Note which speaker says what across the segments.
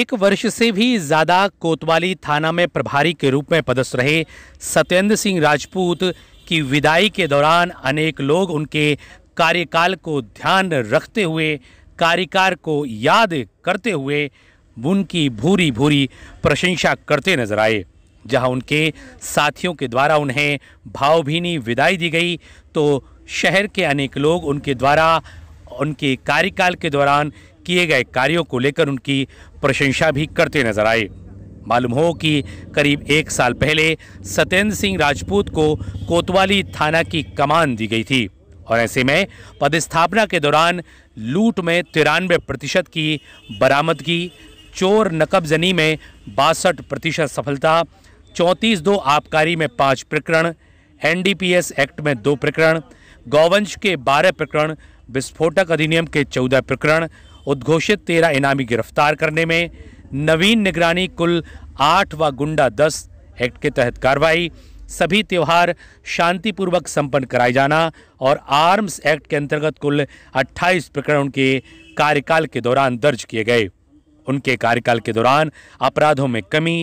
Speaker 1: एक वर्ष से भी ज़्यादा कोतवाली थाना में प्रभारी के रूप में पदस्थ रहे सत्येंद्र सिंह राजपूत की विदाई के दौरान अनेक लोग उनके कार्यकाल को ध्यान रखते हुए कार्यकार को याद करते हुए उनकी भूरी भूरी प्रशंसा करते नजर आए जहां उनके साथियों के द्वारा उन्हें भावभीनी विदाई दी गई तो शहर के अनेक लोग उनके द्वारा उनके कार्यकाल के दौरान किए गए कार्यों को लेकर उनकी प्रशंसा भी करते नजर आए मालूम हो कि करीब एक साल पहले सत्येंद्र सिंह राजपूत को कोतवाली थाना की कमान दी गई थी और ऐसे में पदस्थापना के दौरान लूट में तिरानवे प्रतिशत की बरामदगी चोर नकबजनी में बासठ प्रतिशत सफलता चौंतीस दो आबकारी में पाँच प्रकरण एनडीपीएस एक्ट में दो प्रकरण गौवंश के बारह प्रकरण विस्फोटक अधिनियम के चौदह प्रकरण उद्घोषित तेरह इनामी गिरफ्तार करने में नवीन निगरानी कुल आठ व गुंडा दस एक्ट के तहत कार्रवाई सभी त्यौहार शांतिपूर्वक संपन्न कराए जाना और आर्म्स एक्ट के अंतर्गत कुल 28 प्रकरण उनके कार्यकाल के दौरान दर्ज किए गए उनके कार्यकाल के दौरान अपराधों में कमी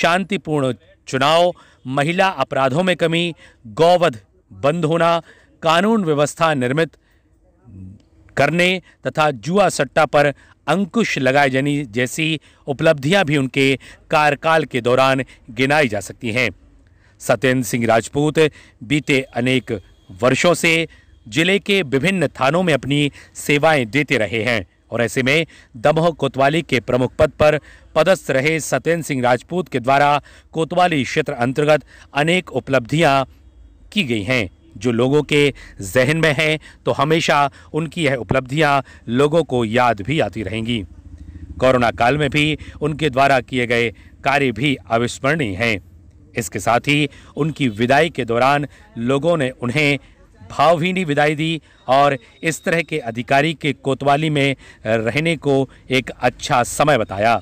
Speaker 1: शांतिपूर्ण चुनाव महिला अपराधों में कमी गौवध बंद होना कानून व्यवस्था निर्मित करने तथा जुआ सट्टा पर अंकुश लगाए जाने जैसी उपलब्धियां भी उनके कार्यकाल के दौरान गिनाई जा सकती हैं सत्येंद्र सिंह राजपूत बीते अनेक वर्षों से जिले के विभिन्न थानों में अपनी सेवाएं देते रहे हैं और ऐसे में दमोह कोतवाली के प्रमुख पद पर पदस्थ रहे सत्येंद्र सिंह राजपूत के द्वारा कोतवाली क्षेत्र अंतर्गत अनेक उपलब्धियां की गई हैं जो लोगों के जहन में हैं तो हमेशा उनकी यह उपलब्धियाँ लोगों को याद भी आती रहेंगी कोरोना काल में भी उनके द्वारा किए गए कार्य भी अविस्मरणीय हैं इसके साथ ही उनकी विदाई के दौरान लोगों ने उन्हें भावहीनी विदाई दी और इस तरह के अधिकारी के कोतवाली में रहने को एक अच्छा समय बताया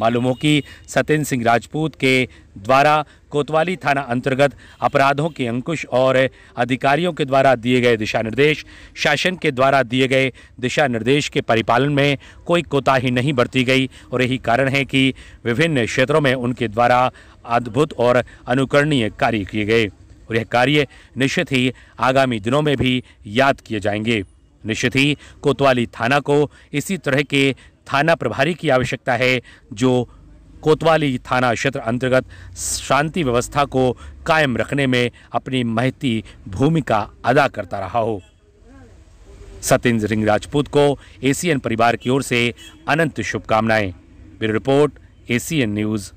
Speaker 1: मालूम हो कि सत्येंद्र सिंह राजपूत के द्वारा कोतवाली थाना अंतर्गत अपराधों के अंकुश और अधिकारियों के द्वारा दिए गए दिशा निर्देश शासन के द्वारा दिए गए दिशा निर्देश के परिपालन में कोई कोताही नहीं बरती गई और यही कारण है कि विभिन्न क्षेत्रों में उनके द्वारा अद्भुत और अनुकरणीय कार्य किए गए और यह कार्य निश्चित ही आगामी दिनों में भी याद किए जाएंगे निश्चित ही कोतवाली थाना को इसी तरह के थाना प्रभारी की आवश्यकता है जो कोतवाली थाना क्षेत्र अंतर्गत शांति व्यवस्था को कायम रखने में अपनी महती भूमिका अदा करता रहा हो सतेंद्र सिंह राजपूत को एसीएन परिवार की ओर से अनंत शुभकामनाएं ब्यूरो रिपोर्ट एसीएन न्यूज़